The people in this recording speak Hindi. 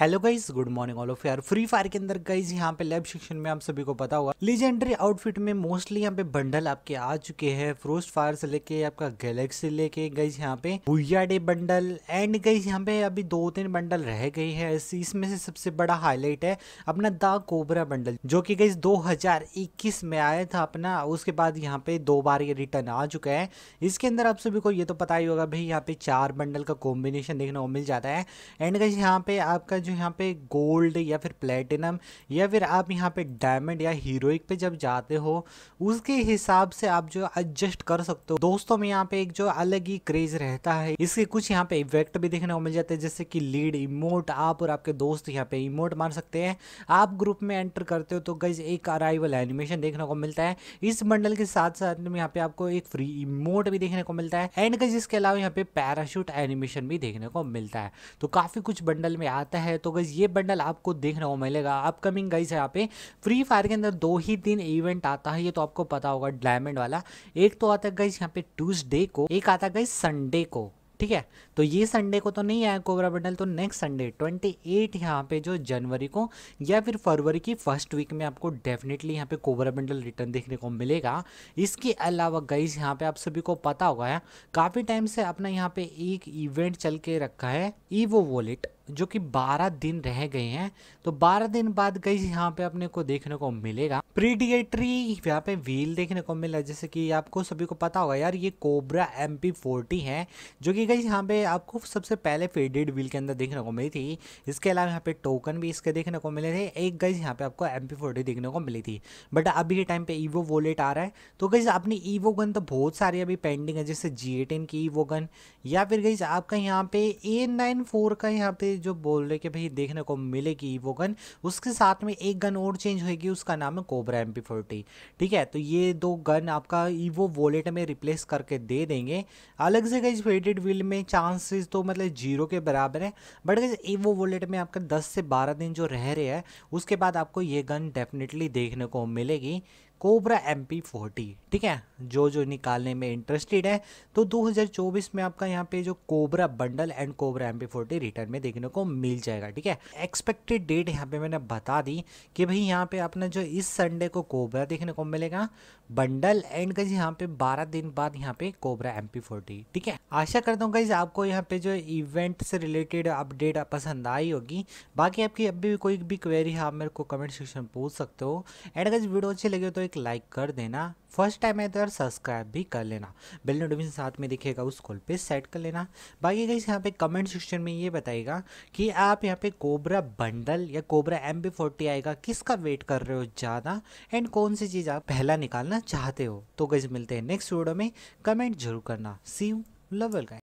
hello guys good morning all of यार फ्री फायर के अंदर गाइज यहाँ पे लेब सेक्शन में आप सभी को पता होगा लीजेंडरी आउटफिट में मोस्टली यहाँ पे बंडल आपके आ चुके हैं फ्रोस्ट फायर से लेके आपका गैलेक्सी लेके गाइज यहाँ पे Booyah Day bundle and guys यहाँ पे अभी दो तीन बंडल रह गए हैं इसमें से सबसे बड़ा हाईलाइट है अपना द कोबरा बंडल जो की गाइज दो में आया था अपना उसके बाद यहाँ पे दो बार ये रिटर्न आ चुका है इसके अंदर आप सभी को ये तो पता ही होगा भाई यहाँ पे चार बंडल का कॉम्बिनेशन देखने को मिल जाता है एंड गाइज यहाँ पे आपका जो यहाँ पे गोल्ड या फिर प्लेटिनम या फिर आप यहाँ पे डायमंड या हीरोइक पे जब जाते हो उसके हिसाब से आप जो एडजस्ट कर सकते हो दोस्तों में यहाँ पे एक जो अलग ही क्रेज रहता है इसके कुछ यहाँ पे इफेक्ट भी देखने को मिल जाते हैं जैसे कि लीड इमोट आप और आपके दोस्त यहाँ पे इमोट मार सकते हैं आप ग्रुप में एंटर करते हो तो गज एक अराइवल एनिमेशन देखने को मिलता है इस मंडल के साथ साथ में यहाँ पे आपको एक फ्री इमोट भी देखने को मिलता है एंड गज इसके अलावा यहाँ पे पैराशूट एनिमेशन भी देखने को मिलता है तो काफी कुछ बंडल में आता है है तो गई ये बंडल आपको देखने को मिलेगा अपकमिंग गाइज यहाँ पे फ्री फायर के अंदर दो ही दिन इवेंट आता है ये तो आपको पता होगा डायमंड वाला एक तो आता है गाइज यहाँ पे ट्यूजडे को एक आता है गाइज संडे को ठीक है तो ये संडे को तो नहीं आया कोबरा बंडल तो नेक्स्ट संडे 28 एट यहाँ पे जो जनवरी को या फिर फरवरी की फर्स्ट वीक में आपको डेफिनेटली यहाँ पे कोबरा बंडल रिटर्न देखने को मिलेगा इसके अलावा गाइज यहाँ पे आप सभी को पता होगा काफ़ी टाइम से अपना यहाँ पे एक इवेंट चल के रखा है ईवो वॉलेट जो कि 12 दिन रह गए हैं तो 12 दिन बाद गई यहाँ पे अपने को देखने को मिलेगा प्रीडिएटरी यहाँ पे व्हील देखने को मिला जैसे कि आपको सभी को पता होगा यार ये कोबरा एम पी फोर्टी है जो कि गई यहाँ पे आपको सबसे पहले फेडेड व्हील के अंदर देखने को मिली थी इसके अलावा यहाँ पे टोकन भी इसके देखने को मिले थे एक गई यहाँ पे आपको एम पी फोर्टी देखने को मिली थी बट अभी के टाइम पे ईवो वॉलेट आ रहा है तो गई अपनी ईवो गन तो बहुत सारी अभी पेंडिंग है जैसे जी की ईवो गन या फिर गई आपका यहाँ पे ए नाइन फोर का यहाँ पे जो बोल रहे कि भाई देखने को मिलेगी वो गन उसके साथ में एक गन और चेंज होगी उसका नाम है कोबरा एम ठीक है तो ये दो गन आपका ईवो वॉलेट में रिप्लेस करके दे देंगे अलग से गई फेडेड व्हील में चांसेस तो मतलब जीरो के बराबर है बट गई ईवो वॉलेट में आपका दस से बारह दिन जो रह रहे हैं उसके बाद आपको ये गन डेफिनेटली देखने को मिलेगी कोबरा एम पी फोर्टी ठीक है जो जो निकालने में इंटरेस्टेड है तो 2024 में आपका यहाँ पे जो Cobra bundle and Cobra M P forty return में देखने को मिल जाएगा ठीक है एक्सपेक्टेड डेट यहाँ पे मैंने बता दी कि भाई यहाँ पे अपना जो इस संडे को कोबरा देखने को मिलेगा बंडल एंड गज यहाँ पे 12 दिन बाद यहाँ पे कोबरा एम पी फोर्टी ठीक है आशा करता हूँ गाइज आपको यहाँ पे जो इवेंट से रिलेटेड अपडेट पसंद आई होगी बाकी आपकी अभी कोई भी क्वेरी है आप मेरे को कमेंट सेक्शन पूछ सकते हो एंड गज वीडियो अच्छी लगे तो एक एक लाइक कर देना फर्स्ट टाइम है तो सब्सक्राइब भी कर लेना बेल नोटिफिकेशन साथ में दिखेगा उस कॉल पे सेट कर लेना बाकी गई यहाँ पे कमेंट सेक्शन में ये बताएगा कि आप यहाँ पे कोबरा बंडल या कोबरा एम फोर्टी आएगा किसका वेट कर रहे हो ज़्यादा एंड कौन सी चीज़ आप पहला निकालना चाहते हो तो गई मिलते हैं नेक्स्ट वीडियो में कमेंट जरूर करना सी यू लव वेलकम